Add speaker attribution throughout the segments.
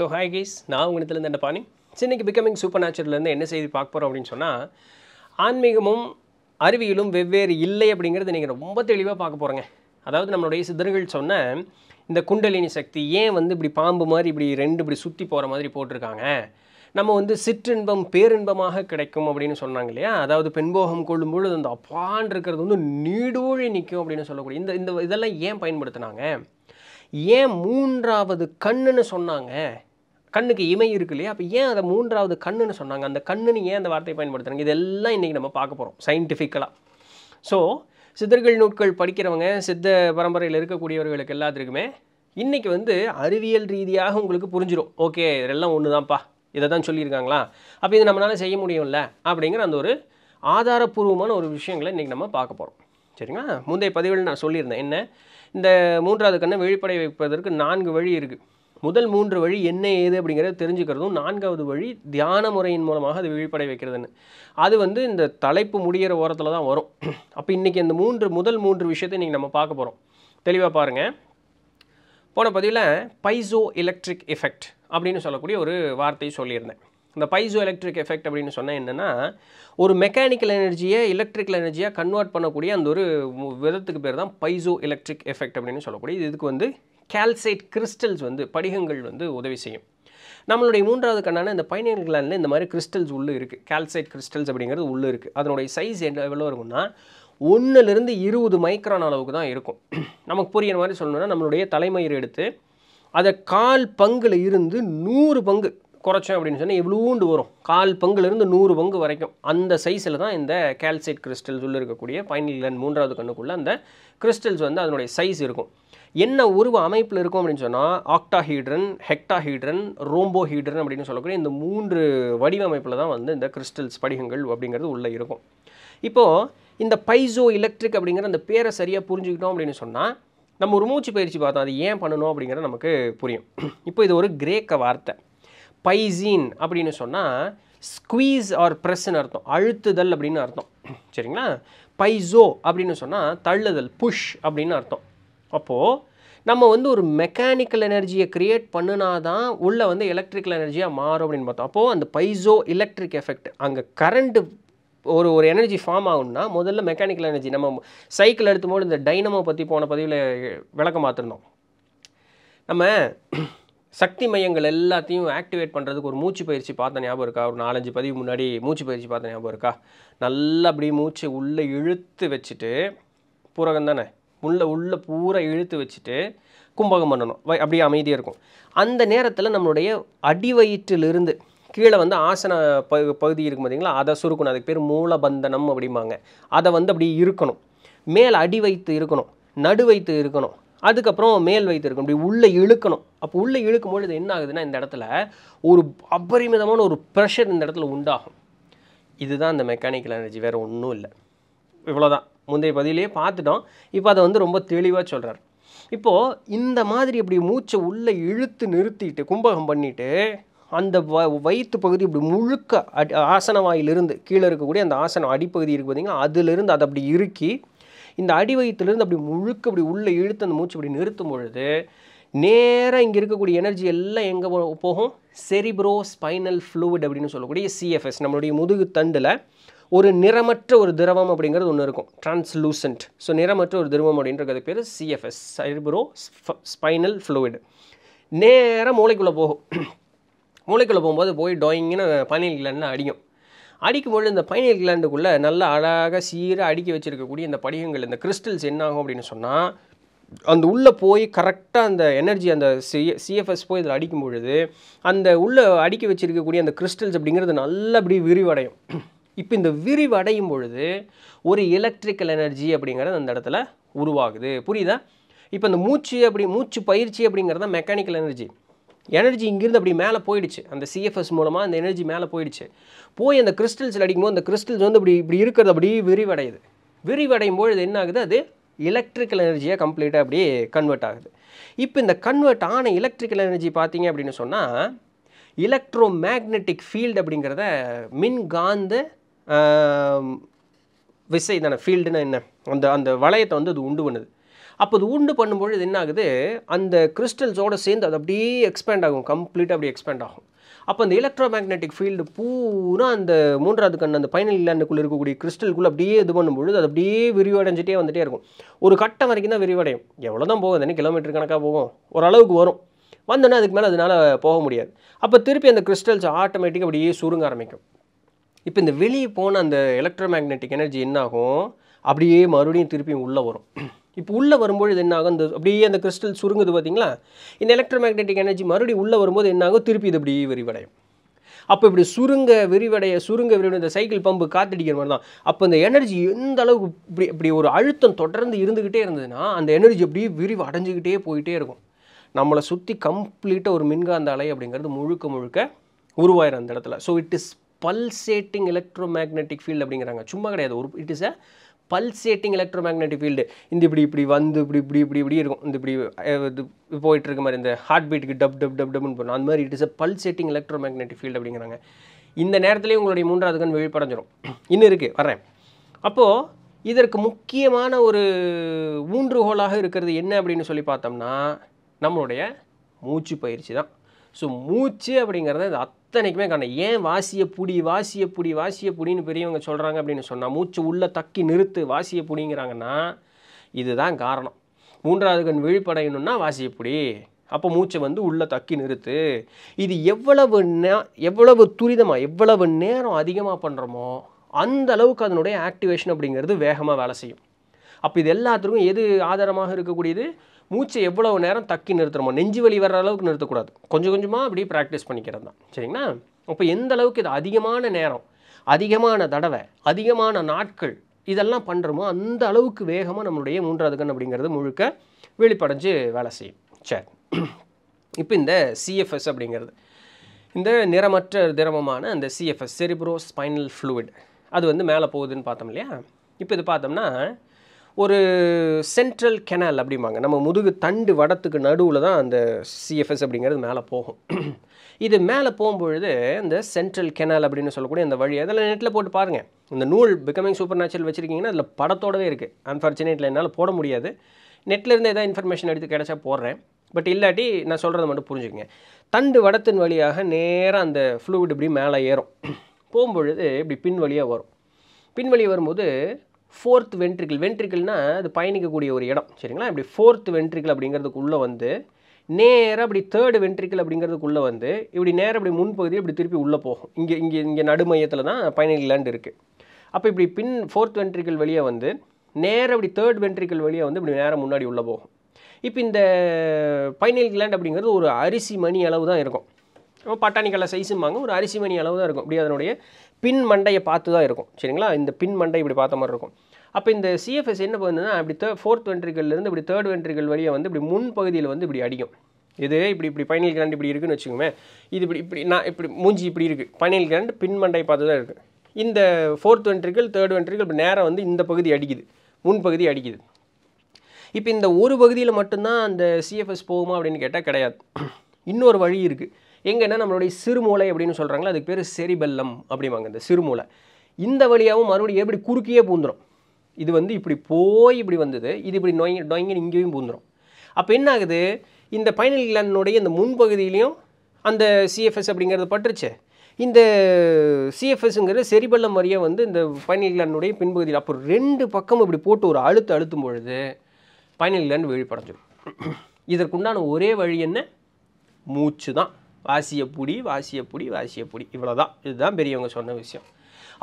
Speaker 1: so hi guys நான் உங்களிடத்துலேருந்து என்ன பாணி சென்னைக்கு பிகமிங் சூப்பர் நேச்சுரல்லேருந்து என்ன செய்தி பார்க்க போகிறோம் அப்படின்னு சொன்னால் ஆன்மீகமும் அறிவியலும் வெவ்வேறு இல்லை அப்படிங்கிறது நீங்கள் ரொம்ப தெளிவாக பார்க்க போகிறேங்க அதாவது நம்மளுடைய சித்தர்கள் சொன்ன இந்த குண்டலினி சக்தி ஏன் வந்து இப்படி பாம்பு மாதிரி இப்படி ரெண்டு இப்படி சுற்றி போகிற மாதிரி போட்டிருக்காங்க நம்ம வந்து சிற்றின்பம் பேரின்பமாக கிடைக்கும் அப்படின்னு சொன்னாங்க இல்லையா அதாவது பெண்போகம் கொள்ளும்பொழுது அந்த அப்பான் இருக்கிறது வந்து நீடூழி நிற்கும் அப்படின்னு சொல்லக்கூடிய இந்த இந்த இதெல்லாம் ஏன் பயன்படுத்தினாங்க ஏன் மூன்றாவது கண்ணுன்னு சொன்னாங்க கண்ணுக்கு இமை இருக்கு இல்லையா அப்போ ஏன் அதை மூன்றாவது கண்ணுன்னு சொன்னாங்க அந்த கண்ணுன்னு ஏன் அந்த வார்த்தையை பயன்படுத்துறாங்க இதெல்லாம் இன்றைக்கி நம்ம பார்க்க போகிறோம் சயின்டிஃபிக்கலாக ஸோ சித்தர்கள் நூட்கள் படிக்கிறவங்க சித்த பரம்பரையில் இருக்கக்கூடியவர்களுக்கு எல்லாத்துக்குமே இன்றைக்கி வந்து அறிவியல் ரீதியாக உங்களுக்கு புரிஞ்சிடும் ஓகே இதெல்லாம் ஒன்று தான்ப்பா இதை தான் சொல்லியிருக்காங்களா அப்போ இது நம்மளால் செய்ய முடியும்ல அப்படிங்கிற அந்த ஒரு ஆதாரபூர்வமான ஒரு விஷயங்களை இன்றைக்கி நம்ம பார்க்க போகிறோம் சரிங்களா முந்தைய பதிவில் நான் சொல்லியிருந்தேன் என்ன இந்த மூன்றாவது கண்ணை வெளிப்படை வைப்பதற்கு நான்கு வழி இருக்குது முதல் மூன்று வழி என்ன ஏது அப்படிங்கிறத தெரிஞ்சுக்கிறதும் நான்காவது வழி தியான முறையின் மூலமாக அது விழிப்படை வைக்கிறதுன்னு அது வந்து இந்த தலைப்பு முடிகிற ஓரத்தில் தான் வரும் அப்போ இன்றைக்கி இந்த மூன்று முதல் மூன்று விஷயத்தை இன்றைக்கி நம்ம பார்க்க போகிறோம் தெளிவாக பாருங்கள் போன பதிவில் பைசோ எலக்ட்ரிக் எஃபெக்ட் அப்படின்னு சொல்லக்கூடிய ஒரு வார்த்தையை சொல்லியிருந்தேன் இந்த பைசோ எலக்ட்ரிக் எஃபெக்ட் அப்படின்னு சொன்னால் என்னென்னா ஒரு மெக்கானிக்கல் எனர்ஜியை எலக்ட்ரிக்கல் எனர்ஜியாக கன்வெர்ட் பண்ணக்கூடிய அந்த ஒரு விதத்துக்கு பேர் தான் பைசோ எலக்ட்ரிக் எஃபெக்ட் அப்படின்னு சொல்லக்கூடிய இதுக்கு வந்து கேல்சைட் கிறிஸ்டல்ஸ் வந்து படிகங்கள் வந்து உதவி செய்யும் நம்மளுடைய மூன்றாவது கண்ணான இந்த பைனியல் கிளாண்டில் இந்த மாதிரி கிறிஸ்டல்ஸ் உள்ளே இருக்குது கேல்சைட் கிறிஸ்டல்ஸ் அப்படிங்கிறது உள்ளே இருக்குது அதனுடைய சைஸ் என்ன எவ்வளோ இருக்கும்னா ஒன்றுலேருந்து இருபது மைக்ரான் அளவுக்கு தான் இருக்கும் நமக்கு புரியிற மாதிரி சொல்லணும்னா நம்மளுடைய தலைமயிர் எடுத்து அதை கால் பங்கில் இருந்து நூறு பங்கு குறைச்சோம் அப்படின்னு சொன்னால் எவ்வளோண்டு வரும் கால் பங்குலேருந்து நூறு பங்கு வரைக்கும் அந்த சைஸில் தான் இந்த கேல்சைட் கிறிஸ்டல்ஸ் உள்ளே இருக்கக்கூடிய பைனல் கிளான் மூன்றாவது கண்ணுக்குள்ளே அந்த கிறிஸ்டல்ஸ் வந்து அதனுடைய சைஸ் இருக்கும் என்ன உருவ அமைப்பில் இருக்கும் அப்படின்னு சொன்னால் ஆக்டாஹீட்ரன் ஹெக்டாஹீட்ரன் ரோம்போஹீட்ரன் அப்படின்னு சொல்லக்கூடிய இந்த மூன்று வடிவமைப்பில் தான் வந்து இந்த கிறிஸ்டல்ஸ் படிகங்கள் அப்படிங்கிறது உள்ளே இருக்கும் இப்போது இந்த பைசோ எலக்ட்ரிக் அப்படிங்கிற அந்த பேரை சரியாக புரிஞ்சுக்கிட்டோம் அப்படின்னு சொன்னால் நம்ம ஒரு மூச்சு பயிற்சி பார்த்தோம் அது ஏன் பண்ணணும் அப்படிங்கிறது நமக்கு புரியும் இப்போ இது ஒரு கிரேக்க வார்த்தை பைசீன் அப்படின்னு சொன்னால் ஸ்குவீஸ் ஆர் ப்ரெஸ்ன்னு அர்த்தம் அழுத்துதல் அப்படின்னு அர்த்தம் சரிங்களா பைசோ அப்படின்னு சொன்னால் தள்ளுதல் புஷ் அப்படின்னு அர்த்தம் அப்போது நம்ம வந்து ஒரு மெக்கானிக்கல் எனர்ஜியை க்ரியேட் பண்ணுனா தான் உள்ளே வந்து எலக்ட்ரிக்கல் எனர்ஜியாக மாறும் அப்படின்னு பார்த்தோம் அப்போது அந்த பைசோ எலக்ட்ரிக் எஃபெக்ட் அங்கே கரண்ட்டு ஒரு ஒரு எனர்ஜி ஃபார்ம் ஆகும்னா முதல்ல மெக்கானிக்கல் எனர்ஜி நம்ம சைக்கிள் எடுத்தும்போது இந்த டைனமோ பற்றி போன பதிவில் விளக்கம் மாற்றணும் நம்ம சக்தி மையங்கள் எல்லாத்தையும் ஆக்டிவேட் பண்ணுறதுக்கு ஒரு மூச்சு பயிற்சி பார்த்த ஞாபகம் இருக்கா ஒரு நாலஞ்சு பதிவு முன்னாடி மூச்சு பயிற்சி பார்த்த ஞாபகம் இருக்கா நல்லா மூச்சு உள்ளே இழுத்து வச்சுட்டு பூரகம் தானே உள்ள உள்ளே பூரா இழுத்து வச்சுட்டு கும்பகம் பண்ணணும் அப்படியே அமைதியாக இருக்கும் அந்த நேரத்தில் நம்மளுடைய அடிவயிற்றிலிருந்து கீழே வந்து ஆசன ப பகுதி இருக்கும் பார்த்தீங்களா அதை சுருக்கணும் அதுக்கு பேர் மூலபந்தனம் அப்படிம்பாங்க அதை வந்து அப்படி இருக்கணும் மேல் அடி வைத்து இருக்கணும் நடு வைத்து இருக்கணும் அதுக்கப்புறம் மேல் வைத்து இருக்கணும் அப்படி உள்ளே இழுக்கணும் அப்போ உள்ளே இழுக்கும் பொழுது என்ன ஆகுதுன்னா இந்த இடத்துல ஒரு அபரிமிதமான ஒரு ப்ரெஷர் இந்த இடத்துல உண்டாகும் இதுதான் அந்த மெக்கானிக்கல் எனர்ஜி வேறு ஒன்றும் இல்லை இவ்வளோதான் முந்தைய பதிலே பார்த்துட்டோம் இப்போ அதை வந்து ரொம்ப தெளிவாக சொல்கிறார் இப்போது இந்த மாதிரி இப்படி மூச்சை உள்ளே இழுத்து நிறுத்திட்டு கும்பகம் பண்ணிவிட்டு அந்த வ வயிற்று பகுதி இப்படி முழுக்க அடி ஆசன வாயிலிருந்து கீழே இருக்கக்கூடிய அந்த ஆசனம் அடிப்பகுதி இருக்குது பார்த்தீங்கன்னா அதுலேருந்து அதை அப்படி இறுக்கி இந்த அடி வயிற்றுலேருந்து அப்படி முழுக்க அப்படி உள்ளே இழுத்து அந்த மூச்சு இப்படி நிறுத்தும் பொழுது நேராக இங்கே இருக்கக்கூடிய எனர்ஜி எல்லாம் எங்கே போகும் செரிப்ரோ ஸ்பைனல் ஃப்ளூவிட் அப்படின்னு சொல்லக்கூடிய சிஎஃப்எஸ் நம்மளுடைய முதுகு தண்டில் ஒரு நிறமற்ற ஒரு திரவம் அப்படிங்கிறது ஒன்று இருக்கும் டிரான்ஸ்லூசன்ட் ஸோ நிறமற்ற ஒரு திரவம் அப்படின்றது பேர் சிஎஃப்எஸ் சைர்புரோ ஸ்பைனல் ஃப்ளூயிடு நேராக மூளைக்குள்ளே போகும் மூளைக்குள்ளே போகும்போது போய் டொயிங்னு பைனல் கிளாண்டில் அடிக்கும் அடிக்கும்பொழுது இந்த பைனல் கிளாண்டுக்குள்ளே நல்லா அழகாக சீராக அடிக்கி வச்சுருக்கக்கூடிய இந்த படிகங்கள் இந்த கிறிஸ்டல்ஸ் என்ன ஆகும் அப்படின்னு சொன்னால் அந்த உள்ளே போய் கரெக்டாக அந்த எனர்ஜி அந்த சி சிஎஃப்எஸ் போய் இதில் அடிக்கும் பொழுது அந்த உள்ளே அடுக்கி வச்சுருக்கக்கூடிய அந்த கிறிஸ்டல்ஸ் அப்படிங்கிறது நல்லபடி விரிவடையும் இப்போ இந்த விரிவடையும் பொழுது ஒரு எலக்ட்ரிக்கல் எனர்ஜி அப்படிங்கிறது அந்த இடத்துல உருவாகுது புரியுதா இப்போ இந்த மூச்சு அப்படி மூச்சு பயிற்சி அப்படிங்கிறது தான் மெக்கானிக்கல் எனர்ஜி எனர்ஜி இங்கேருந்து அப்படி மேலே போயிடுச்சு அந்த சிஎஃப்எஸ் மூலமாக அந்த எனர்ஜி மேலே போயிடுச்சு போய் அந்த கிறிஸ்டல்ஸில் அடிக்கும்போது அந்த கிறிஸ்டல்ஸ் வந்து இப்படி இப்படி இருக்கிறது அப்படி விரிவடையுது விரிவடையும் பொழுது என்ன ஆகுது அது எலக்ட்ரிக்கல் எனர்ஜியாக கம்ப்ளீட்டாக அப்படியே கன்வெர்ட் ஆகுது இப்போ இந்த கன்வெர்ட் ஆன எலக்ட்ரிக்கல் எனர்ஜி பார்த்தீங்க அப்படின்னு சொன்னால் எலக்ட்ரோ மேக்னெட்டிக் ஃபீல்டு அப்படிங்கிறத மின்காந்த விசை தானே ஃபீல்டுனா என்ன அந்த அந்த வளையத்தை வந்து அது உண்டு பண்ணுது அப்போ அது உண்டு பண்ணும்பொழுது என்ன ஆகுது அந்த கிறிஸ்டல்ஸோடு சேர்ந்து அது அப்படியே எக்ஸ்பேண்ட் ஆகும் கம்ப்ளீட்டாக அப்படியே எக்ஸ்பேண்ட் ஆகும் அப்போ அந்த எலக்ட்ரோ மேக்னெட்டிக் ஃபீல்டு பூரா அந்த மூன்றாவது கண் அந்த பைனல் இல்லாண்டுக்குள்ளே இருக்கக்கூடிய கிறிஸ்டல்குள்ளே அப்படியே இது பண்ணும்பொழுது அது அப்படியே விரிவடைஞ்சிட்டே வந்துகிட்டே இருக்கும் ஒரு கட்டம் வரைக்கும் தான் விரிவடையும் எவ்வளோ தான் போகும் தானே கிலோமீட்டர் கணக்காக போகும் ஓரளவுக்கு வரும் வந்தோன்னா அதுக்கு மேலே அதனால் போக முடியாது அப்போ திருப்பி அந்த கிறிஸ்டல்ஸ் ஆட்டோமேட்டிக்காக அப்படியே சுருங்க ஆரம்பிக்கும் இப்போ இந்த வெளியே போன அந்த எலக்ட்ரோ மேக்னெட்டிக் எனர்ஜி என்ன ஆகும் அப்படியே மறுபடியும் திருப்பியும் உள்ளே வரும் இப்போ உள்ளே வரும்பொழுது என்ன ஆகும் இந்த அப்படியே அந்த கிறிஸ்டல் சுருங்குது பார்த்தீங்களா இந்த எலக்ட்ரோ மேக்னெட்டிக் எனர்ஜி மறுபடியும் உள்ளே வரும்போது என்ன ஆகும் திருப்பி இது அப்படியே விரிவடையும் அப்போ இப்படி சுருங்க விரிவடைய சுருங்க விரிவடைய இந்த சைக்கிள் பம்பு காத்தடிக்கிற மாதிரி தான் அப்போ இந்த எனர்ஜி எந்த அளவுக்கு இப்படி இப்படி ஒரு அழுத்தம் தொடர்ந்து இருந்துக்கிட்டே இருந்ததுன்னா அந்த எனர்ஜி அப்படியே விரிவு அடைஞ்சிக்கிட்டே போயிட்டே இருக்கும் நம்மளை சுற்றி கம்ப்ளீட்டாக ஒரு மின்காந்த அலை அப்படிங்கிறது முழுக்க முழுக்க உருவாயிரும் அந்த இடத்துல so it is pulsating electromagnetic field அப்படிங்கிறாங்க சும்மா கிடையாது ஒரு it is a pulsating electromagnetic field இந்த இப்படி இப்படி வந்து இப்படி இப்படி இப்படி இப்படி இருக்கும் இந்த இப்படி இது போயிட்டு இருக்க மாதிரி இந்த ஹார்ட் பீட்டுக்கு டப் டப் டப் டப்னு போகணும் அந்த மாதிரி it is a pulsating electromagnetic field அப்படிங்கிறாங்க இந்த நேரத்துலேயே உங்களுடைய மூன்றாவது கண் விழிப்படைஞ்சிரும் இன்னும் இருக்குது வரேன் அப்போது இதற்கு முக்கியமான ஒரு ஊன்றுகோலாக இருக்கிறது என்ன அப்படின்னு சொல்லி பார்த்தோம்னா நம்மளுடைய மூச்சு பயிற்சி தான் ஸோ மூச்சு அப்படிங்கிறத அத்தனைக்குமே காரணம் ஏன் வாசிய புடி வாசிய புடி வாசிய புடின்னு பெரியவங்க சொல்கிறாங்க அப்படின்னு சொன்னால் மூச்சு உள்ளே தக்கி நிறுத்து வாசிய புடிங்கிறாங்கன்னா இதுதான் காரணம் மூன்றாவது கண் விழிப்படையணும்னா வாசியப்புடி அப்போ மூச்சை வந்து உள்ளே தக்கி நிறுத்து இது எவ்வளவு நே எவ்வளவு துரிதமாக எவ்வளவு நேரம் அதிகமாக பண்ணுறோமோ அந்த அளவுக்கு அதனுடைய ஆக்டிவேஷன் அப்படிங்கிறது வேகமாக வேலை செய்யும் அப்போ இது எல்லாத்துக்கும் எது ஆதாரமாக இருக்கக்கூடியது மூச்சை எவ்வளோ நேரம் தக்கி நிறுத்துறோமோ நெஞ்சு வலி வர்ற அளவுக்கு நிறுத்தக்கூடாது கொஞ்சம் கொஞ்சமாக அப்படியே ப்ராக்டிஸ் பண்ணிக்கிறது தான் சரிங்களா அப்போ எந்த அளவுக்கு இது அதிகமான நேரம் அதிகமான தடவை அதிகமான நாட்கள் இதெல்லாம் பண்ணுறோமோ அந்த அளவுக்கு வேகமாக நம்மளுடைய மூன்றாவது கண் அப்படிங்கிறது முழுக்க வெளிப்படைஞ்சு வேலை செய்யும் சரி இப்போ இந்த சிஎஃப்எஸ் அப்படிங்கிறது இந்த நிறமற்ற திரவமான அந்த சிஎஃப்எஸ் செரிப்ரோ ஸ்பைனல் ஃப்ளூயிட் அது வந்து மேலே போகுதுன்னு பார்த்தோம் இல்லையா இப்போ இது பார்த்தோம்னா ஒரு சென்ட்ரல் கெனல் அப்படிம்பாங்க நம்ம முதுகு தண்டு வடத்துக்கு நடுவில் தான் அந்த சிஎஃப்எஸ் அப்படிங்கிறது மேலே போகும் இது மேலே போகும்பொழுது இந்த சென்ட்ரல் கெனால் அப்படின்னு சொல்லக்கூடிய அந்த வழி அதெல்லாம் நெட்டில் போட்டு பாருங்கள் இந்த நூல் பிகமிங் சூப்பர் நேச்சுரல் வச்சுருக்கீங்கன்னா அதில் படத்தோடவே இருக்குது அன்ஃபார்ச்சுனேட்டில் என்னால் போட முடியாது நெட்டில் இருந்து எதாவது இன்ஃபர்மேஷன் எடுத்து கிடச்சா போடுறேன் பட் இல்லாட்டி நான் சொல்கிறத மட்டும் புரிஞ்சுக்கங்க தண்டு வடத்தின் வழியாக நேராக அந்த ஃப்ளூவிட் இப்படி மேலே ஏறும் போகும்பொழுது இப்படி பின் வழியாக வரும் பின்வழி வரும்போது ஃபோர்த் வென்ட்ரிக்கல் வென்ட்ரிக்கல்னால் அது பயணிக்கக்கூடிய ஒரு இடம் சரிங்களா இப்படி ஃபோர்த் வென்ட்ரிக்கல் அப்படிங்கிறதுக்குள்ளே வந்து நேராக அப்படி தேர்டு வென்ட்ரிக்கல் அப்படிங்கிறதுக்குள்ளே வந்து இப்படி நேராக அப்படி முன்பகுதி இப்படி திருப்பி உள்ளே போகும் இங்கே இங்கே இங்கே நடுமையத்தில் தான் பயணிகள் லேண்ட் இருக்குது அப்போ இப்படி பின் ஃபோர்த் வென்ட்ரிக்கல் வெளியே வந்து நேராக அப்படி தேர்ட் வென்ட்ரிக்கல் வெளியே வந்து இப்படி நேராக முன்னாடி உள்ளே போகும் இப்போ இந்த பைனல் கிளாண்ட் அப்படிங்கிறது ஒரு அரிசி மணி அளவு தான் இருக்கும் கடலை சைஸும்பாங்க ஒரு அரிசி மணி அளவு தான் இருக்கும் இப்படி அதனுடைய பின் மண்டையை பார்த்து தான் இருக்கும் சரிங்களா இந்த பின் மண்டை இப்படி பார்த்த மாதிரி இருக்கும் அப்போ இந்த சிஎஃப்எஸ் என்ன பண்ணுதுன்னா அப்படி தே ஃபோர்த் வென்ட்ரிகள்லேருந்து இப்படி தேர்ட் வென்ட்ரிகல் வழியாக வந்து இப்படி முன் பகுதியில் வந்து இப்படி அடிக்கும் இது இப்படி இப்படி பைனல் கிராண்ட் இப்படி இருக்குன்னு வச்சுக்கோங்க இது இப்படி இப்படி நான் இப்படி மூஞ்சி இப்படி இருக்குது பைனல் கிராண்ட் பின் மண்டை பார்த்து தான் இருக்குது இந்த ஃபோர்த் வென்ட்ரிக்கல் தேர்ட் வென்ட்ரிக்கல் இப்போ நேராக வந்து இந்த பகுதி அடிக்குது முன் பகுதி அடிக்குது இப்போ இந்த ஒரு பகுதியில் மட்டும்தான் அந்த சிஎஃப்எஸ் போகுமா அப்படின்னு கேட்டால் கிடையாது இன்னொரு வழி இருக்குது எங்கன்னா நம்மளுடைய சிறுமூளை அப்படின்னு சொல்கிறாங்களா அதுக்கு பேர் செரிபெல்லம் அப்படிம்பாங்க இந்த சிறுமூளை இந்த வழியாகவும் மறுபடியும் எப்படி குறுக்கியே பூந்துடும் இது வந்து இப்படி போய் இப்படி வந்தது இது இப்படி நொய் நொயங்கன்னு இங்கேயும் பூந்துடும் அப்போ என்ன ஆகுது இந்த பைனல் கிளாண்டினுடைய இந்த முன்பகுதியிலையும் அந்த சிஎஃப்எஸ் அப்படிங்கிறது பட்டுருச்சு இந்த சிஎஃப்எஸ்ங்கிறது செரிபல்லம் வரியை வந்து இந்த பைனல் கிளாண்டினுடைய பின்பகுதியில் அப்போ ரெண்டு பக்கமும் இப்படி போட்டு ஒரு அழுத்து அழுத்தும் பொழுது பைனல் கிளாண்ட் வெளிப்படைஞ்சிடும் இதற்குண்டான ஒரே வழி என்ன மூச்சு தான் வாசியப்புடி வாசியப்புடி வாசியப்புடி இவ்வளோ தான் இதுதான் பெரியவங்க சொன்ன விஷயம்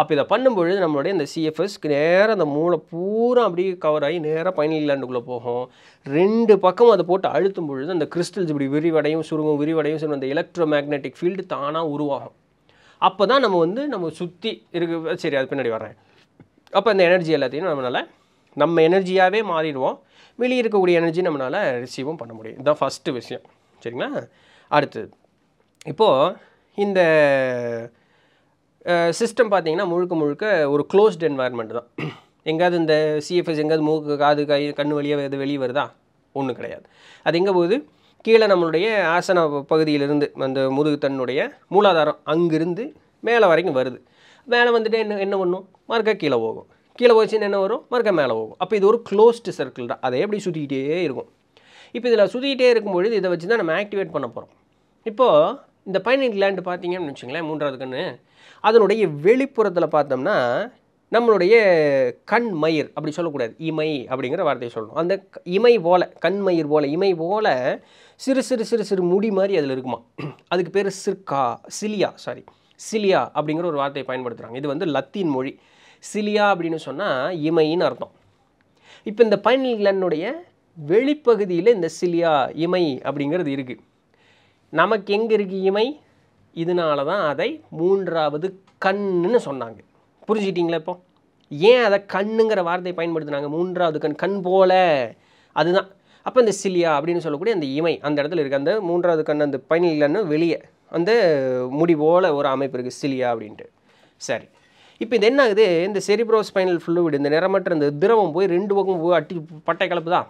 Speaker 1: அப்போ இதை பண்ணும்பொழுது நம்மளுடைய இந்த சிஎஃப்எஸ்க்கு நேராக அந்த மூளை பூரா அப்படியே கவர் ஆகி நேராக பைனல் லேண்டுக்குள்ளே போகும் ரெண்டு பக்கம் அதை போட்டு அழுத்தும் பொழுது அந்த கிறிஸ்டல்ஸ் இப்படி விரிவடையும் சுருங்கும் விரிவடையும் சுருங்கும் அந்த எலக்ட்ரோ மேக்னெட்டிக் ஃபீல்டு தானாக உருவாகும் அப்போ தான் நம்ம வந்து நம்ம சுற்றி இருக்கு சரி அது பின்னாடி வரேன் அப்போ அந்த எனர்ஜி எல்லாத்தையும் நம்மளால் நம்ம எனர்ஜியாகவே மாறிடுவோம் வெளியே இருக்கக்கூடிய எனர்ஜி நம்மளால் ரிசீவும் பண்ண முடியும் இதுதான் ஃபஸ்ட்டு விஷயம் சரிங்களா அடுத்தது இப்போது இந்த சிஸ்டம் பார்த்திங்கன்னா முழுக்க முழுக்க ஒரு க்ளோஸ்ட் என்வாயன்மெண்ட் தான் எங்கேயாவது இந்த சிஎஃப்எஸ் எங்கேயாவது மூக்கு காது கை கண் வழியாக எது வெளியே வருதா ஒன்றும் கிடையாது அது எங்கே போது கீழே நம்மளுடைய ஆசன பகுதியிலிருந்து அந்த முதுகு தன்னுடைய மூலாதாரம் அங்கிருந்து மேலே வரைக்கும் வருது மேலே வந்துட்டு என்ன என்ன பண்ணும் மறுக்க கீழே போகும் கீழே போச்சுன்னு என்ன வரும் மறுக்க மேலே போகும் அப்போ இது ஒரு க்ளோஸ்டு சர்க்கிள் தான் அதை எப்படி சுற்றிக்கிட்டே இருக்கும் இப்போ இதில் சுற்றிக்கிட்டே இருக்கும்பொழுது இதை வச்சு தான் நம்ம ஆக்டிவேட் பண்ண போகிறோம் இப்போது இந்த பைனட் லேண்டு பார்த்தீங்கன்னு வச்சுங்களேன் மூன்றாவது கண்ணு அதனுடைய வெளிப்புறத்தில் பார்த்தோம்னா நம்மளுடைய கண் மயிர் அப்படி சொல்லக்கூடாது இமை அப்படிங்கிற வார்த்தையை சொல்லணும் அந்த இமை போல் கண் மயிர் போல் இமை போல் சிறு சிறு சிறு சிறு முடி மாதிரி அதில் இருக்குமா அதுக்கு பேர் சிற்கா சிலியா சாரி சிலியா அப்படிங்கிற ஒரு வார்த்தையை பயன்படுத்துகிறாங்க இது வந்து லத்தீன் மொழி சிலியா அப்படின்னு சொன்னால் இமைன்னு அர்த்தம் இப்போ இந்த பைனல் வெளிப்பகுதியில் இந்த சிலியா இமை அப்படிங்கிறது இருக்குது நமக்கு எங்கே இருக்கு இமை இதனால தான் அதை மூன்றாவது கண்ணுன்னு சொன்னாங்க புரிஞ்சுக்கிட்டீங்களா இப்போ ஏன் அதை கண்ணுங்கிற வார்த்தை பயன்படுத்தினாங்க மூன்றாவது கண் கண் போல அதுதான் அப்போ இந்த சிலியா அப்படின்னு சொல்லக்கூடிய அந்த இமை அந்த இடத்துல இருக்குது அந்த மூன்றாவது கண் அந்த பயனில் இல்லைன்னு வெளியே அந்த முடி போல் ஒரு அமைப்பு இருக்குது சிலியா அப்படின்ட்டு சரி இப்போ இது என்ன ஆகுது இந்த செரிப்ரோ ஸ்பைனல் ஃப்ளூவிட் இந்த நிறமற்ற இந்த திரவம் போய் ரெண்டு பக்கம் போய் அட்டி பட்டை கலப்பு தான்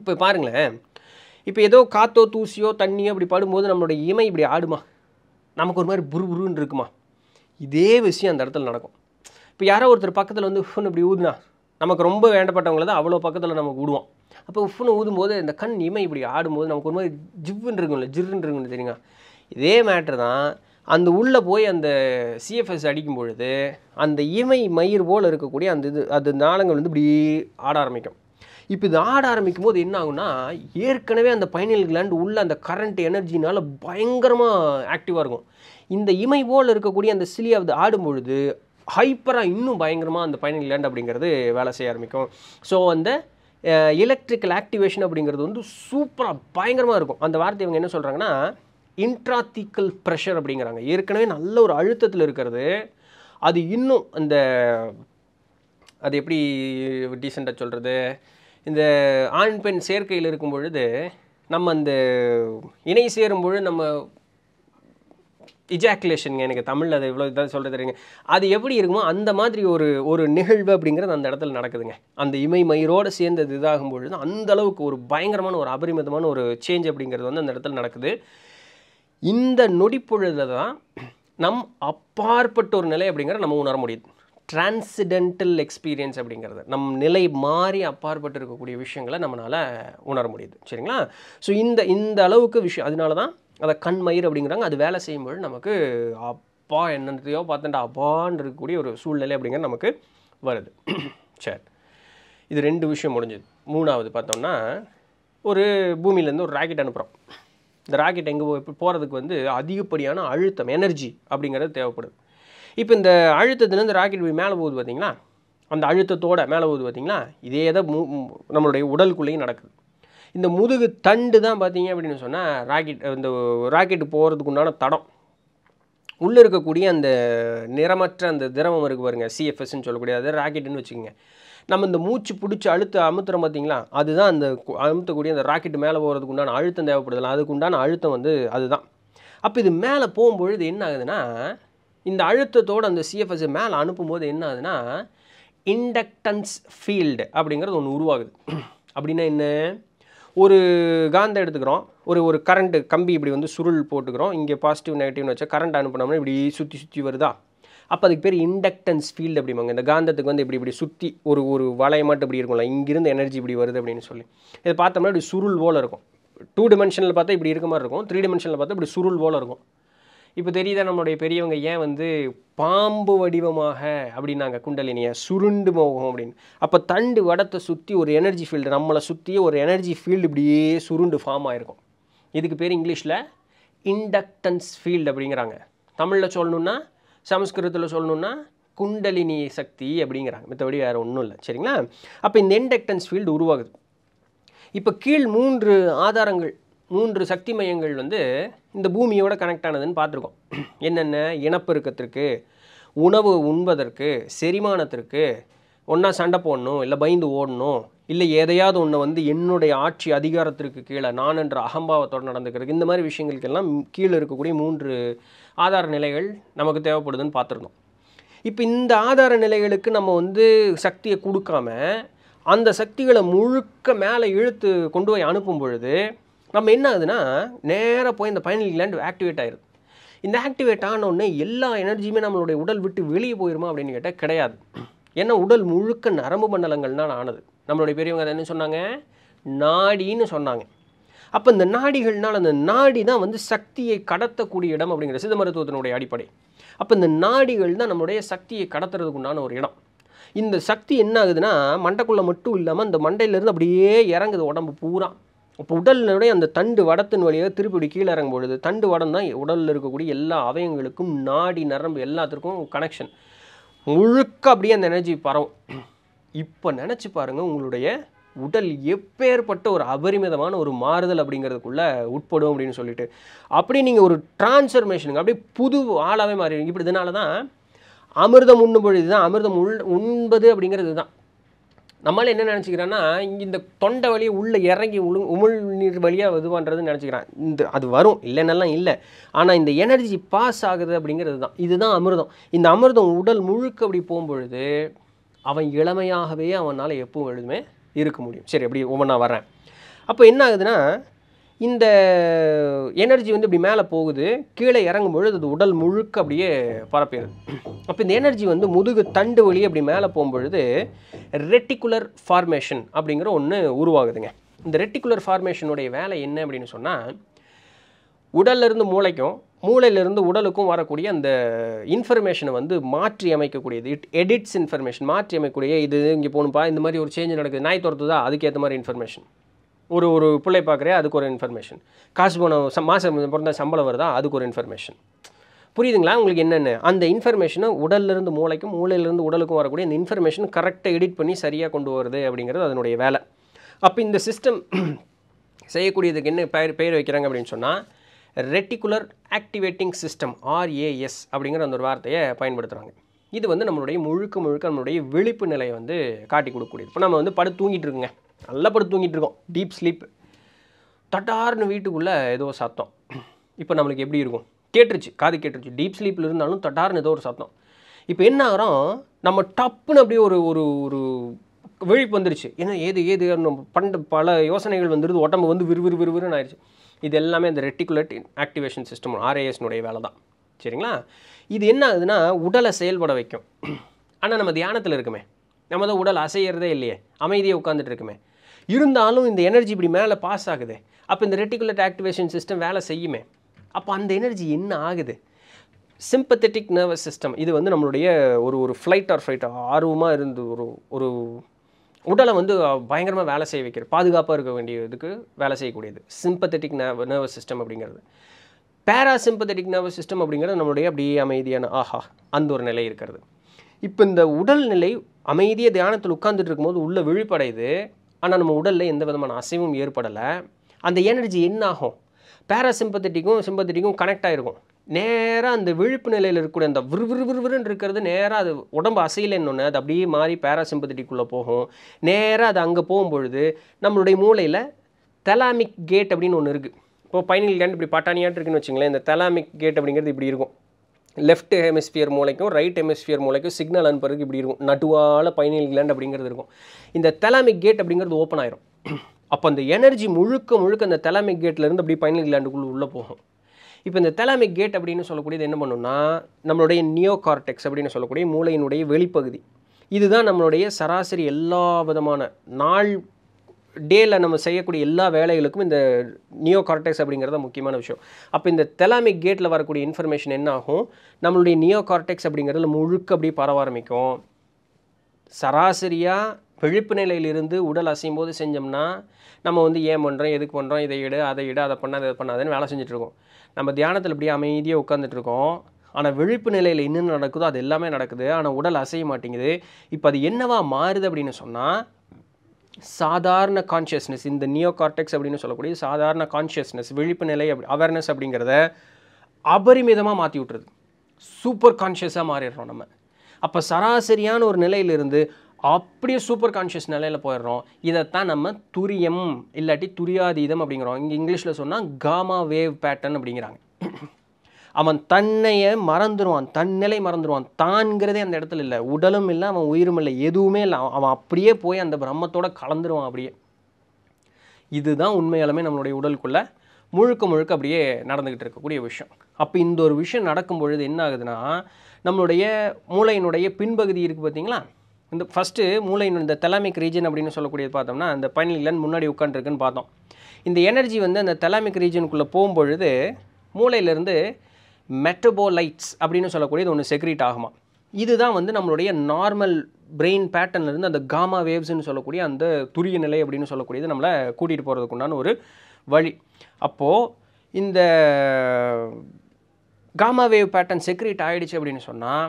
Speaker 1: இப்போ பாருங்களேன் இப்போ ஏதோ காத்தோ தூசியோ தண்ணியோ அப்படி படும்போது நம்மளோட இமை இப்படி ஆடுமா நமக்கு ஒரு மாதிரி புருன்னு இருக்குமா இதே விஷயம் அந்த இடத்துல நடக்கும் இப்போ யாரோ ஒருத்தர் பக்கத்தில் வந்து உஃப்னு இப்படி ஊதுனா நமக்கு ரொம்ப வேண்டப்பட்டவங்கள தான் அவ்வளோ பக்கத்தில் நமக்கு ஊடுவோம் அப்போ உஃப்னு ஊதும்போது இந்த கண் இமை இப்படி ஆடும்போது நமக்கு ஒரு மாதிரி ஜிவ்வுன்னு இருக்கும்ல ஜிர்ன்னு இருக்கும்னு தெரியுங்க இதே மேட்ரு தான் அந்த உள்ளே போய் அந்த சிஎஃப்எஸ் அடிக்கும் பொழுது அந்த இமை மயிர் போல் இருக்கக்கூடிய அந்த இது அது நாளங்கள் வந்து இப்படி ஆட ஆரம்பிக்கும் இப்போ இது ஆட ஆரம்பிக்கும் போது என்ன ஆகுனா ஏற்கனவே அந்த பைனல் கிளாண்ட் உள்ள அந்த கரண்ட் எனர்ஜினால் பயங்கரமாக ஆக்டிவாக இருக்கும் இந்த இமை போல் இருக்கக்கூடிய அந்த சிலியாவது அது ஆடும் பொழுது ஹைப்பராக இன்னும் பயங்கரமாக அந்த பைனல் கிளாண்ட் அப்படிங்கிறது வேலை செய்ய ஆரம்பிக்கும் ஸோ அந்த எலக்ட்ரிக்கல் ஆக்டிவேஷன் அப்படிங்கிறது வந்து சூப்பராக பயங்கரமாக இருக்கும் அந்த வார்த்தை இவங்க என்ன சொல்கிறாங்கன்னா இன்ட்ராத்திக்கல் ப்ரெஷர் அப்படிங்கிறாங்க ஏற்கனவே நல்ல ஒரு அழுத்தத்தில் இருக்கிறது அது இன்னும் அந்த அது எப்படி டீசெண்டாக சொல்கிறது இந்த ஆண் பெண் சேர்க்கையில் இருக்கும் பொழுது நம்ம அந்த இணை சேரும் பொழுது நம்ம இஜாக்குலேஷன் எனக்கு தமிழில் அது இவ்வளோ இதாக சொல்கிறது தெரியுங்க அது எப்படி இருக்குமோ அந்த மாதிரி ஒரு ஒரு நிகழ்வு அப்படிங்கிறது அந்த இடத்துல நடக்குதுங்க அந்த இமை மயிரோடு சேர்ந்தது இதாகும் பொழுது அந்த அளவுக்கு ஒரு பயங்கரமான ஒரு அபரிமிதமான ஒரு சேஞ்ச் அப்படிங்கிறது வந்து அந்த இடத்துல நடக்குது இந்த நொடிப்பொழுதை தான் நம் அப்பாற்பட்ட ஒரு நிலை அப்படிங்கிற நம்ம உணர முடியுது டிரான்சிடென்டல் எக்ஸ்பீரியன்ஸ் அப்படிங்கிறது நம் நிலை மாறி அப்பாற்பட்டு இருக்கக்கூடிய விஷயங்களை நம்மளால் உணர முடியுது சரிங்களா ஸோ இந்த இந்த அளவுக்கு விஷயம் அதனால தான் அதை கண்மயிர் அப்படிங்கிறாங்க அது வேலை செய்யும்போது நமக்கு அப்பா என்னத்தையோ பார்த்துட்டா அப்பான் இருக்கக்கூடிய ஒரு சூழ்நிலை அப்படிங்கிறது நமக்கு வருது சரி இது ரெண்டு விஷயம் முடிஞ்சுது மூணாவது பார்த்தோம்னா ஒரு பூமியிலேருந்து ஒரு ராக்கெட் அனுப்புகிறோம் இந்த ராக்கெட் எங்கே போய் போகிறதுக்கு வந்து அதிகப்படியான அழுத்தம் எனர்ஜி அப்படிங்கிறது தேவைப்படுது இப்போ இந்த அழுத்தத்தில் ராக்கெட் போய் மேலே போகுது பார்த்திங்களா அந்த அழுத்தத்தோடு மேலே போகுது பார்த்திங்களா இதே தான் மு நம்மளுடைய உடலுக்குள்ளேயும் நடக்குது இந்த முதுகு தண்டு தான் பார்த்தீங்க அப்படின்னு சொன்னால் ராக்கெட் இந்த ராக்கெட்டு போகிறதுக்கு உண்டான தடம் உள்ளே இருக்கக்கூடிய அந்த நிறமற்ற அந்த திரவம் இருக்குது பாருங்கள் சிஎஃப்எஸ்ன்னு சொல்லக்கூடிய அது ராக்கெட்டுன்னு வச்சுக்கோங்க நம்ம இந்த மூச்சு பிடிச்சி அழுத்த அமுத்துறோம் பார்த்தீங்களா அதுதான் அந்த அமுத்தக்கூடிய அந்த ராக்கெட் மேலே போகிறதுக்கு உண்டான அழுத்தம் தேவைப்படுதலாம் அதுக்கு உண்டான அழுத்தம் வந்து அதுதான் அப்போ இது மேலே போகும்பொழுது என்ன ஆகுதுன்னா இந்த அழுத்தத்தோடு அந்த சிஎஃப்எஸ் மேலே அனுப்பும்போது என்ன ஆகுதுன்னா இண்டக்டன்ஸ் ஃபீல்டு அப்படிங்கிறது ஒன்று உருவாகுது அப்படின்னா என்ன ஒரு காந்த எடுத்துக்கிறோம் ஒரு ஒரு கரண்ட்டு கம்பி இப்படி வந்து சுருள் போட்டுக்கிறோம் இங்கே பாசிட்டிவ் நெகட்டிவ்னு வச்சா கரண்ட் அனுப்பினோம்னா இப்படி சுற்றி சுற்றி வருதா அப்போ அதுக்கு பேர் இண்டக்டன்ஸ் ஃபீல்டு அப்படிம்பாங்க இந்த காந்தத்துக்கு வந்து இப்படி இப்படி சுற்றி ஒரு ஒரு வளையமாட்டு இப்படி இருக்கும்ல இங்கிருந்து எனர்ஜி இப்படி வருது அப்படின்னு சொல்லி இதை பார்த்தோம்னா இப்படி சுருள் போல் இருக்கும் டூ டிமென்ஷனில் பார்த்தா இப்படி இருக்க மாதிரி இருக்கும் த்ரீ டிமென்ஷனில் பார்த்தா இப்படி சுருள் போல் இருக்கும் இப்போ தெரியுதா நம்மளுடைய பெரியவங்க ஏன் வந்து பாம்பு வடிவமாக அப்படின்னாங்க குண்டலினியை சுருண்டு போகும் அப்படின்னு அப்போ தண்டு வடத்தை சுற்றி ஒரு எனர்ஜி ஃபீல்டு நம்மளை சுற்றியே ஒரு எனர்ஜி ஃபீல்டு இப்படியே சுருண்டு ஃபார்ம் ஆகிருக்கும் இதுக்கு பேர் இங்கிலீஷில் இண்டக்டன்ஸ் ஃபீல்டு அப்படிங்கிறாங்க தமிழில் சொல்லணுன்னா சமஸ்கிருதத்தில் சொல்லணுன்னா குண்டலினி சக்தி அப்படிங்கிறாங்க மற்றபடி வேறு ஒன்றும் இல்லை சரிங்களா அப்போ இந்த இண்டக்டன்ஸ் ஃபீல்டு உருவாகுது இப்போ கீழ் மூன்று ஆதாரங்கள் மூன்று சக்தி மையங்கள் வந்து இந்த பூமியோட கனெக்ட் ஆனதுன்னு பார்த்துருக்கோம் என்னென்ன இனப்பெருக்கத்திற்கு உணவு உண்பதற்கு செரிமானத்திற்கு ஒன்றா சண்டை போடணும் இல்லை பயந்து ஓடணும் இல்லை எதையாவது ஒன்று வந்து என்னுடைய ஆட்சி அதிகாரத்திற்கு கீழே நான் என்ற அகம்பாவத்தோடு நடந்துக்கிறதுக்கு இந்த மாதிரி விஷயங்களுக்கெல்லாம் கீழே இருக்கக்கூடிய மூன்று ஆதார நிலைகள் நமக்கு தேவைப்படுதுன்னு பார்த்துருந்தோம் இப்போ இந்த ஆதார நிலைகளுக்கு நம்ம வந்து சக்தியை கொடுக்காம அந்த சக்திகளை முழுக்க மேலே இழுத்து கொண்டு போய் அனுப்பும் பொழுது நம்ம என்ன ஆகுதுன்னா நேராக போய் இந்த பைனல் கிளாண்ட் ஆக்டிவேட் ஆயிருது இந்த ஆக்டிவேட் ஆனோடனே எல்லா எனர்ஜியுமே நம்மளுடைய உடல் விட்டு வெளியே போயிருமா அப்படின்னு கேட்டால் கிடையாது ஏன்னா உடல் முழுக்க நரம்பு மண்டலங்கள்னால் ஆனது நம்மளுடைய பெரியவங்க அதை என்ன சொன்னாங்க நாடின்னு சொன்னாங்க அப்போ இந்த நாடிகள்னால் அந்த நாடி தான் வந்து சக்தியை கடத்தக்கூடிய இடம் அப்படிங்கிற சித்த மருத்துவத்தினுடைய அடிப்படை அப்போ இந்த நாடிகள் தான் நம்மளுடைய சக்தியை கடத்துறதுக்கு உண்டான ஒரு இடம் இந்த சக்தி என்ன ஆகுதுன்னா மண்டைக்குள்ளே மட்டும் இல்லாமல் அந்த மண்டையிலேருந்து அப்படியே இறங்குது உடம்பு பூரா இப்போ உடலினுடைய அந்த தண்டு வடத்தின் வழியாக திருப்பிடி கீழே இறங்கும் பொழுது தண்டு வடம் தான் உடலில் இருக்கக்கூடிய எல்லா அவயங்களுக்கும் நாடி நரம்பு எல்லாத்திற்கும் கனெக்ஷன் முழுக்க அப்படியே அந்த எனர்ஜி பரவும் இப்போ நினச்சி பாருங்கள் உங்களுடைய உடல் எப்பேற்பட்ட ஒரு அபரிமிதமான ஒரு மாறுதல் அப்படிங்கிறதுக்குள்ளே உட்படும் அப்படின்னு சொல்லிட்டு அப்படி நீங்கள் ஒரு டிரான்ஸ்ஃபர்மேஷனுங்க அப்படியே புது ஆளாகவே மாறிடுவீங்க இப்படி இதனால தான் அமிர்தம் உண்ணும் பொழுது தான் அமிர்தம் உள் உண்பது அப்படிங்கிறது தான் நம்மளால் என்ன நினச்சிக்கிறேன்னா இங்கே இந்த தொண்டை வழியை உள்ளே இறங்கி உழு உமிழ் நீர் வழியாக இதுவான்றது நினச்சிக்கிறேன் நினச்சிக்கிறான் இந்த அது வரும் இல்லைன்னெல்லாம் இல்லை ஆனால் இந்த எனர்ஜி பாஸ் ஆகுது அப்படிங்கிறது தான் இதுதான் அமிர்தம் இந்த அமிர்தம் உடல் முழுக்க அப்படி போகும்பொழுது அவன் இளமையாகவே அவனால் எப்பவும் எழுதுமே இருக்க முடியும் சரி அப்படி ஒவ்வொன்றா வரேன் அப்போ என்ன ஆகுதுன்னா இந்த எனர்ஜி வந்து இப்படி மேலே போகுது கீழே இறங்கும் பொழுது அது உடல் முழுக்க அப்படியே பரப்பிடுது அப்போ இந்த எனர்ஜி வந்து முதுகு தண்டு வழி அப்படி மேலே போகும்பொழுது ரெட்டிகுலர் ஃபார்மேஷன் அப்படிங்கிற ஒன்று உருவாகுதுங்க இந்த ரெட்டிகுலர் ஃபார்மேஷனுடைய வேலை என்ன அப்படின்னு சொன்னால் உடல்லிருந்து மூளைக்கும் மூளையிலிருந்து உடலுக்கும் வரக்கூடிய அந்த இன்ஃபர்மேஷனை வந்து மாற்றி அமைக்கக்கூடியது இட் எடிட்ஸ் இன்ஃபர்மேஷன் மாற்றி அமைக்கக்கூடிய இது இங்கே போகணும்ப்பா இந்த மாதிரி ஒரு சேஞ்ச் நடக்குது நாய் துரத்துதா அதுக்கேற்ற மாதிரி இன்ஃபர்மேஷன் ஒரு ஒரு பிள்ளை பார்க்குறியா அதுக்கு ஒரு இன்ஃபர்மேஷன் காசு போன மாதம் பிறந்த சம்பளம் வருதா அதுக்கு ஒரு இன்ஃபர்மேஷன் புரியுதுங்களா உங்களுக்கு என்னென்ன அந்த இன்ஃபர்மேஷனை உடல்லிருந்து மூளைக்கும் மூளையிலிருந்து உடலுக்கும் வரக்கூடிய அந்த இன்ஃபர்மேஷன் கரெக்டாக எடிட் பண்ணி சரியாக கொண்டு வருது அப்படிங்கிறது அதனுடைய வேலை அப்போ இந்த சிஸ்டம் செய்யக்கூடியதுக்கு என்ன பெயர் பெயர் வைக்கிறாங்க அப்படின்னு சொன்னால் ரெட்டிகுலர் ஆக்டிவேட்டிங் சிஸ்டம் ஆர்ஏஎஸ் அப்படிங்கிற அந்த ஒரு வார்த்தையை பயன்படுத்துகிறாங்க இது வந்து நம்மளுடைய முழுக்க முழுக்க நம்மளுடைய விழிப்பு நிலையை வந்து காட்டி கொடுக்கக்கூடியது இப்போ நம்ம வந்து படு தூங்கிட்டு இருக்குங்க நல்லா படுத்து தூங்கிட்டு இருக்கோம் டீப் ஸ்லீப் தட்டார்னு வீட்டுக்குள்ளே ஏதோ சத்தம் இப்போ நம்மளுக்கு எப்படி இருக்கும் கேட்டுருச்சு காது கேட்டுருச்சு டீப் ஸ்லீப்பில் இருந்தாலும் தட்டார்னு ஏதோ ஒரு சத்தம் இப்போ என்ன ஆகிறோம் நம்ம டப்புன்னு அப்படியே ஒரு ஒரு ஒரு விழிப்பு வந்துருச்சு ஏன்னா ஏது ஏது பண்ட பல யோசனைகள் வந்துருது உடம்பு வந்து விறுவிறு விறுவிறுன்னு ஆயிடுச்சு இது எல்லாமே இந்த ரெட்டிகுலர்ட் ஆக்டிவேஷன் சிஸ்டம் ஆர்ஏஎஸ்னுடைய வேலை தான் சரிங்களா இது என்ன ஆகுதுன்னா உடலை செயல்பட வைக்கும் ஆனால் நம்ம தியானத்தில் இருக்குமே நம்ம தான் உடல் அசையிறதே இல்லையே அமைதியை உட்காந்துட்டு இருக்குமே இருந்தாலும் இந்த எனர்ஜி இப்படி மேலே பாஸ் ஆகுது அப்போ இந்த ரெட்டிகுலர் ஆக்டிவேஷன் சிஸ்டம் வேலை செய்யுமே அப்போ அந்த எனர்ஜி என்ன ஆகுது சிம்பத்தட்டிக் நர்வஸ் சிஸ்டம் இது வந்து நம்மளுடைய ஒரு ஒரு ஃப்ளைட் ஆர் ஃப்ளைட் ஆர்வமாக இருந்து ஒரு ஒரு உடலை வந்து பயங்கரமாக வேலை செய்ய வைக்கிற பாதுகாப்பாக இருக்க வேண்டியதுக்கு வேலை செய்யக்கூடியது சிம்பத்தட்டிக் நர்வ நர்வஸ் சிஸ்டம் அப்படிங்கிறது பேராசிம்பத்தட்டிக் நர்வஸ் சிஸ்டம் அப்படிங்கிறது நம்மளுடைய அப்படியே அமைதியான ஆஹா அந்த ஒரு நிலை இருக்கிறது இப்போ இந்த உடல்நிலை அமைதியாக தியானத்தில் உட்காந்துட்டு இருக்கும்போது உள்ளே விழிப்படையுது ஆனால் நம்ம உடலில் எந்த விதமான அசைவும் ஏற்படலை அந்த எனர்ஜி என்ன ஆகும் பேராசிம்பத்தட்டிக்கும் சிம்பத்தட்டிக்கும் கனெக்ட் ஆகிருக்கும் நேராக அந்த விழிப்பு நிலையில் இருக்கக்கூடிய அந்த விறு விறு விறுவிறுன்னு இருக்கிறது நேராக அது உடம்பு அசையலைன்னொன்னே அது அப்படியே மாறி பேராசிம்பத்தட்டிக்குள்ளே போகும் நேராக அது அங்கே போகும்பொழுது நம்மளுடைய மூளையில் தெலாமிக் கேட் அப்படின்னு ஒன்று இருக்குது இப்போது பைனல் கேண்ட் இப்படி பட்டாணியாட்டு இருக்குன்னு வச்சுங்களேன் இந்த தெலாமிக் கேட் அப்படிங்கிறது இப்படி இருக்கும் லெஃப்ட் ஹெமிஸ்பியர் மூளைக்கும் ரைட் ஹெமிஸ்பியர் மூளைக்கும் சிக்னல் அனுப்புறதுக்கு இப்படி இருக்கும் நடுவால் பைனல் கிளாண்ட் அப்படிங்கிறது இருக்கும் இந்த தெலாமிக் கேட் அப்படிங்கிறது ஓப்பன் ஆயிரும் அப்போ அந்த எனர்ஜி முழுக்க முழுக்க அந்த தெலாமிக் கேட்லேருந்து அப்படி பைனல் கிளாண்டுக்குள்ளே உள்ளே போகும் இப்போ இந்த தெலாமிக் கேட் அப்படின்னு சொல்லக்கூடியது என்ன பண்ணுன்னா நம்மளுடைய நியோ கார்டெக்ஸ் அப்படின்னு சொல்லக்கூடிய மூளையினுடைய வெளிப்பகுதி இதுதான் நம்மளுடைய சராசரி எல்லா விதமான நாள் டேயில் நம்ம செய்யக்கூடிய எல்லா வேலைகளுக்கும் இந்த நியோ கார்டெக்ஸ் அப்படிங்கிறத முக்கியமான விஷயம் அப்போ இந்த தெலாமிக் கேட்டில் வரக்கூடிய இன்ஃபர்மேஷன் என்ன ஆகும் நம்மளுடைய நியோ கார்டெக்ஸ் அப்படிங்கிறதுல முழுக்க அப்படி பரவ ஆரம்பிக்கும் சராசரியாக விழிப்பு நிலையிலிருந்து உடல் அசையும் போது செஞ்சோம்னா நம்ம வந்து ஏன் பண்ணுறோம் எதுக்கு பண்ணுறோம் இதை இடு அதை இடு அதை பண்ணால் இதை பண்ணாதுன்னு வேலை செஞ்சுட்ருக்கோம் நம்ம தியானத்தில் இப்படியே அமைதியாக உட்காந்துட்ருக்கோம் ஆனால் விழிப்பு நிலையில் என்னென்ன நடக்குதோ அது எல்லாமே நடக்குது ஆனால் உடல் அசைய மாட்டேங்குது இப்போ அது என்னவா மாறுது அப்படின்னு சொன்னால் சாதாரண கான்ஷியஸ்னஸ் இந்த நியோ கார்டெக்ஸ் அப்படின்னு சொல்லக்கூடிய சாதாரண கான்ஷியஸ்னஸ் விழிப்பு நிலை அப்படி அவேர்னஸ் அப்படிங்கிறத அபரிமிதமாக மாற்றி விட்டுறது சூப்பர் கான்ஷியஸாக மாறிடுறோம் நம்ம அப்போ சராசரியான ஒரு நிலையிலிருந்து அப்படியே சூப்பர் கான்ஷியஸ் நிலையில் போயிடுறோம் இதைத்தான் நம்ம துரியம் இல்லாட்டி துரியாதீதம் அப்படிங்கிறோம் இங்கே இங்கிலீஷில் சொன்னால் காமா வேவ் பேட்டர்ன் அப்படிங்கிறாங்க அவன் தன்னைய மறந்துடுவான் தன்னிலை மறந்துடுவான் தான்கிறதே அந்த இடத்துல இல்லை உடலும் இல்லை அவன் உயிரும் இல்லை எதுவுமே இல்லை அவன் அப்படியே போய் அந்த பிரம்மத்தோட கலந்துருவான் அப்படியே இதுதான் உண்மையாலுமே நம்மளுடைய உடலுக்குள்ளே முழுக்க முழுக்க அப்படியே நடந்துக்கிட்டு இருக்கக்கூடிய விஷயம் அப்போ இந்த ஒரு விஷயம் நடக்கும் பொழுது என்ன ஆகுதுன்னா நம்மளுடைய மூளையினுடைய பின்பகுதி இருக்குது பார்த்தீங்களா இந்த ஃபஸ்ட்டு மூளையினுடைய இந்த தெலாமிக் ரீஜன் அப்படின்னு சொல்லக்கூடியது பார்த்தோம்னா அந்த பனிலன் முன்னாடி உட்காந்துருக்குன்னு பார்த்தோம் இந்த எனர்ஜி வந்து அந்த தெலாமிக் ரீஜனுக்குள்ளே போகும்பொழுது மூளையிலேருந்து மெட்டபோலைட்ஸ் அப்படின்னு சொல்லக்கூடியது ஒன்று செக்ரீட் ஆகுமா இதுதான் வந்து நம்மளுடைய நார்மல் பிரெயின் பேட்டர்ன்லேருந்து அந்த காமா வேவ்ஸ்ன்னு சொல்லக்கூடிய அந்த துரிய நிலை அப்படின்னு சொல்லக்கூடியது நம்மளை கூட்டிகிட்டு போகிறதுக்குண்டான ஒரு வழி அப்போது இந்த காமா வேவ் பேட்டர்ன் செக்ரேட் ஆகிடுச்சு அப்படின்னு சொன்னால்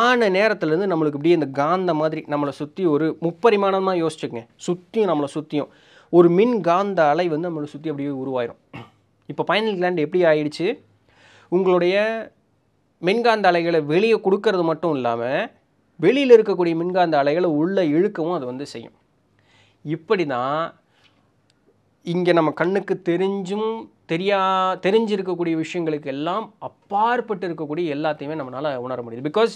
Speaker 1: ஆன நேரத்துலேருந்து நம்மளுக்கு இப்படியே இந்த காந்த மாதிரி நம்மளை சுற்றி ஒரு முப்பரிமாணமாக யோசிச்சுக்கங்க சுற்றியும் நம்மளை சுற்றியும் ஒரு மின் காந்த அலை வந்து நம்மளை சுற்றி அப்படியே உருவாயிரும் இப்போ பைனல் கிளாண்ட் எப்படி ஆகிடுச்சு உங்களுடைய மின்காந்த அலைகளை வெளியே கொடுக்கறது மட்டும் இல்லாமல் வெளியில் இருக்கக்கூடிய மின்காந்த அலைகளை உள்ளே இழுக்கவும் அது வந்து செய்யும் இப்படி தான் இங்கே நம்ம கண்ணுக்கு தெரிஞ்சும் தெரியா தெரிஞ்சிருக்கக்கூடிய விஷயங்களுக்கு எல்லாம் அப்பாற்பட்டு இருக்கக்கூடிய எல்லாத்தையுமே நம்மளால் உணர முடியுது பிகாஸ்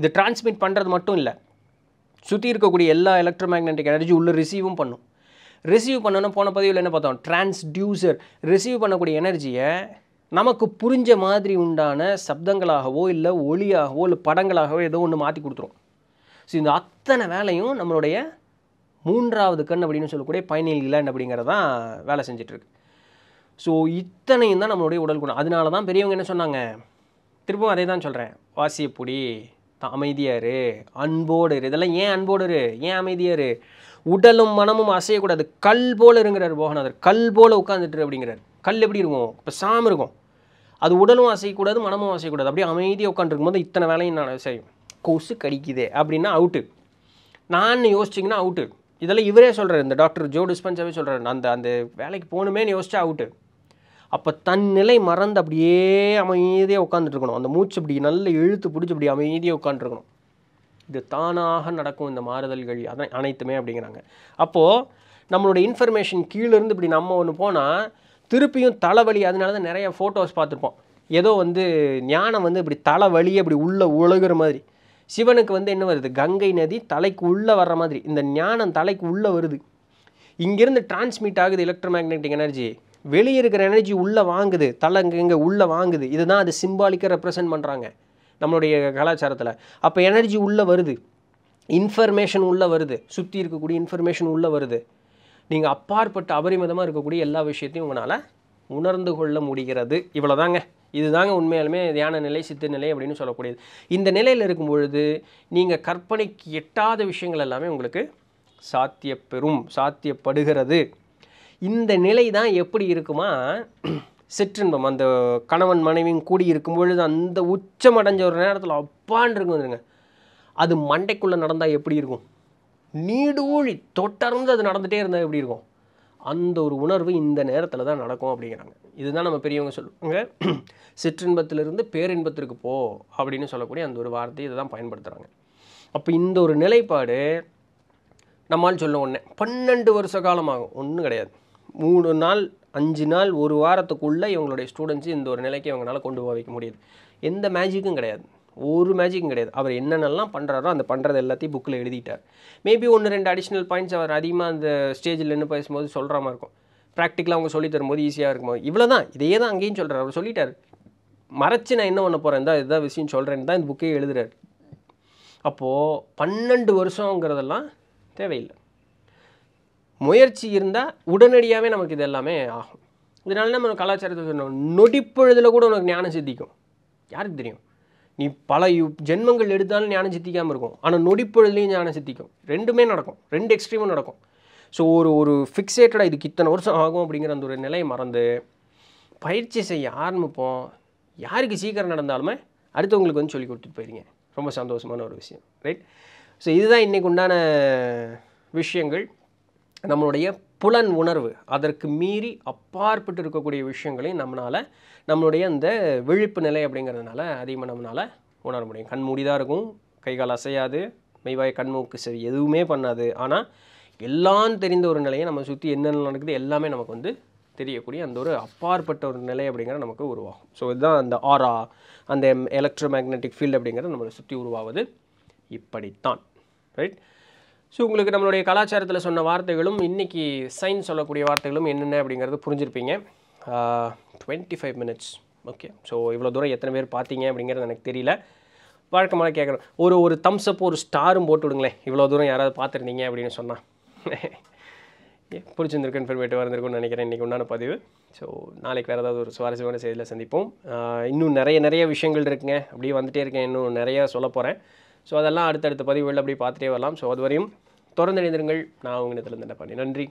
Speaker 1: இது டிரான்ஸ்மிட் பண்ணுறது மட்டும் இல்லை சுற்றி இருக்கக்கூடிய எல்லா எலக்ட்ரோ மேக்னெட்டிக் எனர்ஜி உள்ளே ரிசீவும் பண்ணும் ரிசீவ் பண்ணணும் போன பதிவில் என்ன பார்த்தோம் டிரான்ஸ்டியூசர் ரிசீவ் பண்ணக்கூடிய எனர்ஜியை நமக்கு புரிஞ்ச மாதிரி உண்டான சப்தங்களாகவோ இல்லை ஒளியாகவோ இல்லை படங்களாகவோ ஏதோ ஒன்று மாற்றி கொடுத்துரும் ஸோ இந்த அத்தனை வேலையும் நம்மளுடைய மூன்றாவது கண் அப்படின்னு சொல்லக்கூடிய பயனில் இல்லைன்னு அப்படிங்கிறது தான் வேலை செஞ்சிட்ருக்கு ஸோ இத்தனையும் தான் நம்மளுடைய உடல் குணம் அதனால தான் பெரியவங்க என்ன சொன்னாங்க திருப்பவும் அதே தான் சொல்கிறேன் வாசியப்பொடி அமைதியார் அன்போடு இரு இதெல்லாம் ஏன் அன்போடு ஏன் அமைதியார் உடலும் மனமும் அசையக்கூடாது கல் போல் இருங்கிறார் போகநாதர் கல் போல் உட்காந்துட்டு அப்படிங்கிறார் கல் எப்படி இருக்கும் சாம் இருக்கும் அது உடலும் அசையக்கூடாது மனமும் அசையக்கூடாது அப்படியே அமைதியாக உட்காந்துருக்கும்போது இத்தனை வேலையும் நான் செய்யும் கொசு கடிக்குதே அப்படின்னா அவுட்டு நான் யோசிச்சிங்கன்னா அவுட்டு இதெல்லாம் இவரே சொல்கிறார் இந்த டாக்டர் ஜோ டிஸ்பென்சாவே சொல்கிறார் அந்த அந்த வேலைக்கு போகணுமேனு யோசிச்சா அவுட்டு அப்போ தன் நிலை மறந்து அப்படியே அமைதியாக உட்காந்துட்ருக்கணும் அந்த மூச்சு அப்படி நல்ல இழுத்து பிடிச்சி அப்படி அமைதியாக உட்காந்துருக்கணும் இது தானாக நடக்கும் இந்த மாறுதல்கள் அதான் அனைத்துமே அப்படிங்கிறாங்க அப்போது நம்மளோட இன்ஃபர்மேஷன் கீழேருந்து இப்படி நம்ம ஒன்று போனால் திருப்பியும் தலைவலி அதனால தான் நிறைய ஃபோட்டோஸ் பார்த்துருப்போம் ஏதோ வந்து ஞானம் வந்து இப்படி தலைவலி அப்படி உள்ளே உழுகிற மாதிரி சிவனுக்கு வந்து என்ன வருது கங்கை நதி தலைக்கு உள்ளே வர்ற மாதிரி இந்த ஞானம் தலைக்கு உள்ளே வருது இங்கேருந்து டிரான்ஸ்மிட் ஆகுது எலக்ட்ரோ மேக்னெட்டிக் எனர்ஜி வெளியே இருக்கிற எனர்ஜி உள்ளே வாங்குது தலை இங்கே இங்கே உள்ளே வாங்குது இதுதான் அது சிம்பாலிக்காக ரெப்ரசன்ட் பண்ணுறாங்க நம்மளுடைய கலாச்சாரத்தில் அப்போ எனர்ஜி உள்ளே வருது இன்ஃபர்மேஷன் உள்ளே வருது சுற்றி இருக்கக்கூடிய இன்ஃபர்மேஷன் உள்ளே வருது நீங்கள் அப்பாற்பட்ட அபரிமிதமாக இருக்கக்கூடிய எல்லா விஷயத்தையும் உங்களால் உணர்ந்து கொள்ள முடிகிறது இவ்வளோதாங்க இதுதாங்க உண்மையாலுமே தியான நிலை சித்த நிலை அப்படின்னு சொல்லக்கூடியது இந்த நிலையில் இருக்கும் பொழுது நீங்கள் கற்பனைக்கு எட்டாத விஷயங்கள் எல்லாமே உங்களுக்கு சாத்தியப்பெறும் சாத்தியப்படுகிறது இந்த நிலை தான் எப்படி இருக்குமா சிற்றின்பம் அந்த கணவன் மனைவியும் கூடி இருக்கும் பொழுது அந்த உச்சம் அடைஞ்ச ஒரு நேரத்தில் அப்பான் இருக்கும் வந்துருங்க அது மண்டைக்குள்ளே நடந்தால் எப்படி இருக்கும் நீடூழி தொடர்ந்து அது நடந்துகிட்டே இருந்தால் எப்படி இருக்கும் அந்த ஒரு உணர்வு இந்த நேரத்தில் தான் நடக்கும் அப்படிங்கிறாங்க இதுதான் நம்ம பெரியவங்க சொல்லுவாங்க சிற்றின்பத்திலிருந்து பேரின்பத்திற்கு போ அப்படின்னு சொல்லக்கூடிய அந்த ஒரு வார்த்தையை இதை தான் பயன்படுத்துகிறாங்க அப்போ இந்த ஒரு நிலைப்பாடு நம்மால் சொல்ல ஒன்று பன்னெண்டு வருஷ காலமாகும் ஒன்றும் கிடையாது மூணு நாள் அஞ்சு நாள் ஒரு வாரத்துக்குள்ளே இவங்களுடைய ஸ்டூடெண்ட்ஸு இந்த ஒரு நிலைக்கு இவங்களால் கொண்டு போக வைக்க முடியாது எந்த மேஜிக்கும் கிடையாது ஒரு மேஜிக்கும் கிடையாது அவர் என்னென்னலாம் பண்ணுறாரோ அந்த பண்ணுறது எல்லாத்தையும் புக்கில் எழுதிட்டார் மேபி ஒன்று ரெண்டு அடிஷ்னல் பாயிண்ட்ஸ் அவர் அதிகமாக அந்த ஸ்டேஜில் நின்று பேசும்போது சொல்கிற மாதிரி இருக்கும் ப்ராக்டிக்கலாக அவங்க சொல்லி போது ஈஸியாக போது இவ்வளோ தான் இதையே தான் அங்கேயும் சொல்கிறார் அவர் சொல்லிட்டார் மறைச்சு நான் என்ன பண்ண போகிறேன் தான் இதுதான் விஷயம் சொல்கிறேன்னு தான் இந்த புக்கே எழுதுறாரு அப்போது பன்னெண்டு வருஷங்கிறதெல்லாம் தேவையில்லை முயற்சி இருந்தால் உடனடியாகவே நமக்கு இது எல்லாமே ஆகும் இதனால நம்ம கலாச்சாரத்தை சொன்னோம் நொடிப்பொழுதில் கூட உனக்கு ஞானம் சித்திக்கும் யாருக்கு தெரியும் நீ பல ஜென்மங்கள் எடுத்தாலும் ஞானம் சித்திக்காமல் இருக்கும் ஆனால் நொடிப்பொழுதுலையும் ஞானம் சித்திக்கும் ரெண்டுமே நடக்கும் ரெண்டு எக்ஸ்ட்ரீமும் நடக்கும் ஸோ ஒரு ஒரு ஃபிக்ஸேட்டடாக இதுக்கு இத்தனை வருஷம் ஆகும் அப்படிங்கிற அந்த ஒரு நிலையை மறந்து பயிற்சி செய்ய ஆரம்பிப்போம் யாருக்கு சீக்கிரம் நடந்தாலுமே அடுத்தவங்களுக்கு வந்து சொல்லி கொடுத்துட்டு போயிருங்க ரொம்ப சந்தோஷமான ஒரு விஷயம் ரைட் ஸோ இதுதான் இன்றைக்கு உண்டான விஷயங்கள் நம்மளுடைய புலன் உணர்வு அதற்கு மீறி அப்பாற்பட்டு இருக்கக்கூடிய விஷயங்களையும் நம்மளால் நம்மளுடைய அந்த விழிப்பு நிலை அப்படிங்கிறதுனால அதிகமாக நம்மளால் உணர முடியும் கண் மூடி தான் இருக்கும் கைகால் அசையாது மெய்வாய் கண்மூக்கு சரி எதுவுமே பண்ணாது ஆனால் எல்லாம் தெரிந்த ஒரு நிலையை நம்ம சுற்றி என்னென்ன நடக்குது எல்லாமே நமக்கு வந்து தெரியக்கூடிய அந்த ஒரு அப்பாற்பட்ட ஒரு நிலை அப்படிங்கிற நமக்கு உருவாகும் ஸோ இதுதான் அந்த ஆரா அந்த எலக்ட்ரோ மேக்னெட்டிக் ஃபீல்டு அப்படிங்கிறது நம்மளை சுற்றி உருவாவது இப்படித்தான் ரைட் ஸோ உங்களுக்கு நம்மளுடைய கலாச்சாரத்தில் சொன்ன வார்த்தைகளும் இன்றைக்கி சைன் சொல்லக்கூடிய வார்த்தைகளும் என்னென்ன அப்படிங்கிறது புரிஞ்சிருப்பீங்க twenty five minutes okay so இவ்வளோ தூரம் எத்தனை பேர் பார்த்தீங்க அப்படிங்கிறது எனக்கு தெரியல வழக்கமாக கேட்குறோம் ஒரு ஒரு தம்ஸ்அப் ஒரு ஸ்டாரும் போட்டு விடுங்களேன் இவ்வளோ தூரம் யாராவது பார்த்துருந்தீங்க அப்படின்னு சொன்னால் பிடிச்சிருந்துருக்கு இன்ஃபர்மேட்டிவாக இருந்திருக்கும்னு நினைக்கிறேன் இன்றைக்கி உண்டான பதிவு ஸோ நாளைக்கு வேறு ஏதாவது ஒரு சுவாரஸ்யமான செய்தியில் சந்திப்போம் இன்னும் நிறைய நிறைய விஷயங்கள் இருக்குங்க அப்படியே வந்துகிட்டே இருக்கேன் இன்னும் நிறையா சொல்ல போகிறேன் ஸோ அதெல்லாம் அடுத்தடுத்த பதிவுகள் அப்படி பார்த்துட்டே வரலாம் ஸோ அதுவரையும் தொடர்ந்து இணைந்திருங்கள் நான் உங்கள் இடத்துல நன்றி